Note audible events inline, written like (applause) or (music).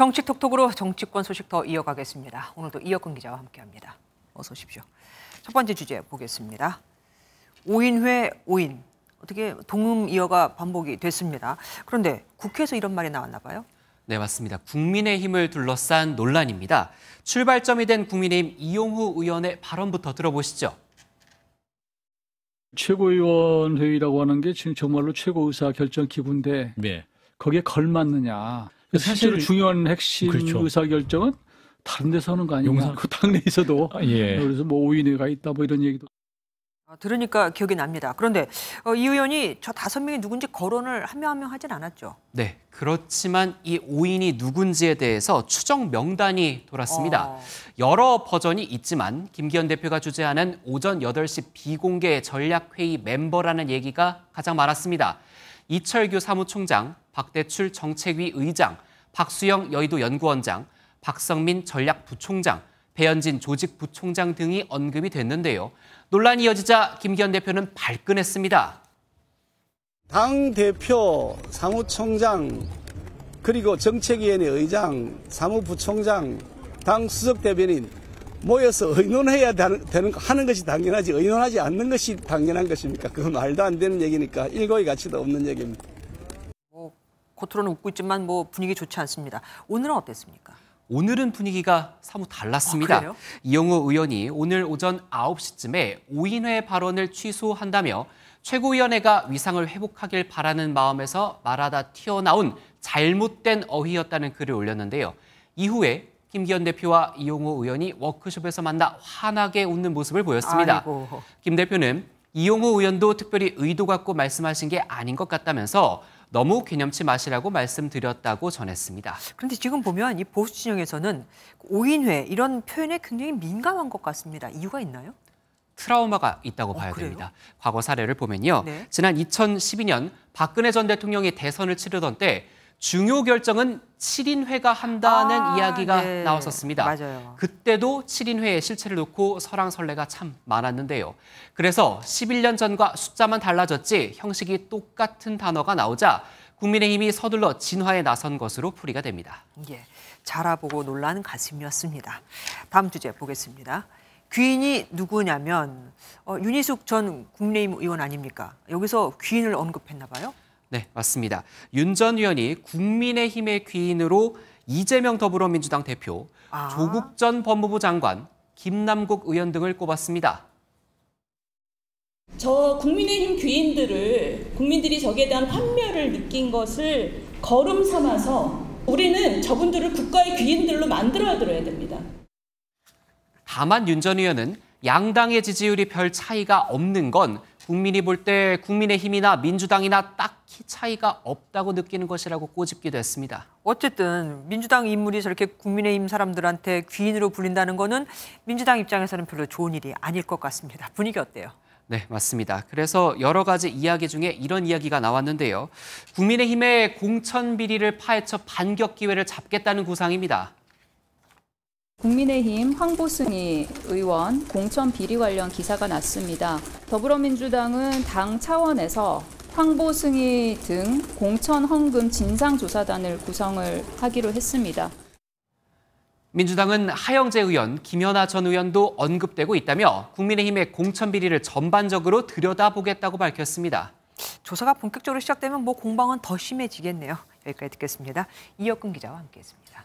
정치톡톡으로 정치권 소식 더 이어가겠습니다. 오늘도 이어근 기자와 함께합니다. 어서 오십시오. 첫 번째 주제 보겠습니다. 5인회 5인. 어떻게 동음 이어가 반복이 됐습니다. 그런데 국회에서 이런 말이 나왔나 봐요. 네, 맞습니다. 국민의힘을 둘러싼 논란입니다. 출발점이 된 국민의힘 이용호 의원의 발언부터 들어보시죠. 최고위원 회의라고 하는 게 지금 정말로 최고 의사 결정 기구인데 네. 거기에 걸맞느냐. 그 사실 중요한 핵심 그렇죠. 의사 결정은 다른 데서 하는 거 아니냐. 그 당내에서도 (laughs) 아, 예. 그래서 뭐 오인회가 있다 뭐 이런 얘기도. 아, 들으니까 기억이 납니다. 그런데 어, 이 의원이 저 다섯 명이 누군지 거론을 한 명 한 명 하진 않았죠. 네, 그렇지만 이 오인이 누군지에 대해서 추정 명단이 돌았습니다. 어... 여러 버전이 있지만 김기현 대표가 주재하는 오전 8시 비공개 전략회의 멤버라는 얘기가 가장 많았습니다. 이철규 사무총장, 박대출 정책위 의장, 박수영 여의도 연구원장, 박성민 전략부총장, 배현진 조직부총장 등이 언급이 됐는데요. 논란이 이어지자 김기현 대표는 발끈했습니다. 당 대표, 사무총장, 그리고 정책위원회 의장, 사무부총장, 당 수석대변인 모여서 의논해야 되는, 하는 것이 당연하지 의논하지 않는 것이 당연한 것입니까? 그 말도 안 되는 얘기니까 일거의 가치도 없는 얘기입니다. 뭐, 겉으로는 웃고 있지만 뭐 분위기 좋지 않습니다. 오늘은 어땠습니까? 오늘은 분위기가 사뭇 달랐습니다. 아, 이영호 의원이 오늘 오전 9시쯤에 5인회 발언을 취소한다며 최고위원회가 위상을 회복하길 바라는 마음에서 말하다 튀어나온 잘못된 어휘였다는 글을 올렸는데요. 이후에 김기현 대표와 이용호 의원이 워크숍에서 만나 환하게 웃는 모습을 보였습니다. 아이고. 김 대표는 이용호 의원도 특별히 의도 갖고 말씀하신 게 아닌 것 같다면서 너무 개념치 마시라고 말씀드렸다고 전했습니다. 그런데 지금 보면 이 보수 진영에서는 오인회 이런 표현에 굉장히 민감한 것 같습니다. 이유가 있나요? 트라우마가 있다고 어, 봐야 그래요? 됩니다. 과거 사례를 보면요. 네. 지난 2012년 박근혜 전 대통령이 대선을 치르던 때 중요 결정은 7인회가 한다는 아, 이야기가 네. 나왔었습니다. 맞아요. 그때도 7인회의 실체를 놓고 설왕설래가 참 많았는데요. 그래서 11년 전과 숫자만 달라졌지 형식이 똑같은 단어가 나오자 국민의힘이 서둘러 진화에 나선 것으로 풀이가 됩니다. 예, 자라보고 놀란 가슴이었습니다. 다음 주제 보겠습니다. 귀인이 누구냐면 어, 윤희숙 전 국민의힘 의원 아닙니까? 여기서 귀인을 언급했나 봐요. 네, 맞습니다. 윤 전 의원이 국민의힘의 귀인으로 이재명 더불어민주당 대표, 아. 조국 전 법무부 장관, 김남국 의원 등을 꼽았습니다. 저 국민의힘 귀인들을 국민들이 저에 대한 환멸을 느낀 것을 거름 삼아서 우리는 저분들을 국가의 귀인들로 만들어들어야 됩니다. 다만 윤 전 의원은 양당의 지지율이 별 차이가 없는 건 국민이 볼 때 국민의힘이나 민주당이나 딱히 차이가 없다고 느끼는 것이라고 꼬집기도 했습니다. 어쨌든 민주당 인물이 저렇게 국민의힘 사람들한테 귀인으로 불린다는 것은 민주당 입장에서는 별로 좋은 일이 아닐 것 같습니다. 분위기 어때요? 네, 맞습니다. 그래서 여러 가지 이야기 중에 이런 이야기가 나왔는데요. 국민의힘의 공천 비리를 파헤쳐 반격 기회를 잡겠다는 구상입니다. 국민의힘 황보승희 의원 공천 비리 관련 기사가 났습니다. 더불어민주당은 당 차원에서 황보승희 등 공천 헌금 진상조사단을 구성을 하기로 했습니다. 민주당은 하영재 의원, 김연아 전 의원도 언급되고 있다며 국민의힘의 공천 비리를 전반적으로 들여다보겠다고 밝혔습니다. 조사가 본격적으로 시작되면 뭐 공방은 더 심해지겠네요. 여기까지 듣겠습니다. 이혁근 기자와 함께했습니다.